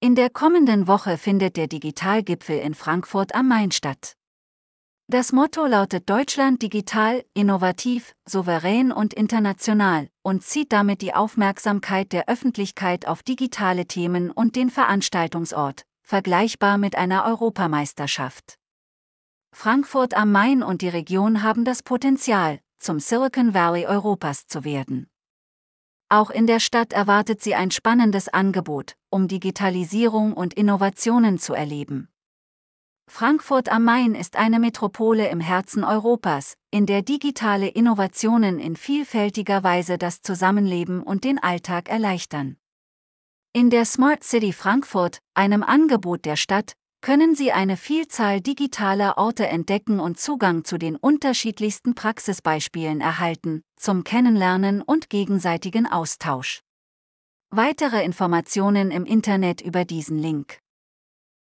In der kommenden Woche findet der Digitalgipfel in Frankfurt am Main statt. Das Motto lautet Deutschland digital, innovativ, souverän und international und zieht damit die Aufmerksamkeit der Öffentlichkeit auf digitale Themen und den Veranstaltungsort, vergleichbar mit einer Europameisterschaft. Frankfurt am Main und die Region haben das Potenzial, zum Silicon Valley Europas zu werden. Auch in der Stadt erwartet sie ein spannendes Angebot, um Digitalisierung und Innovationen zu erleben. Frankfurt am Main ist eine Metropole im Herzen Europas, in der digitale Innovationen in vielfältiger Weise das Zusammenleben und den Alltag erleichtern. In der Smart City Frankfurt, einem Angebot der Stadt, können Sie eine Vielzahl digitaler Orte entdecken und Zugang zu den unterschiedlichsten Praxisbeispielen erhalten, zum Kennenlernen und gegenseitigen Austausch. Weitere Informationen im Internet über diesen Link.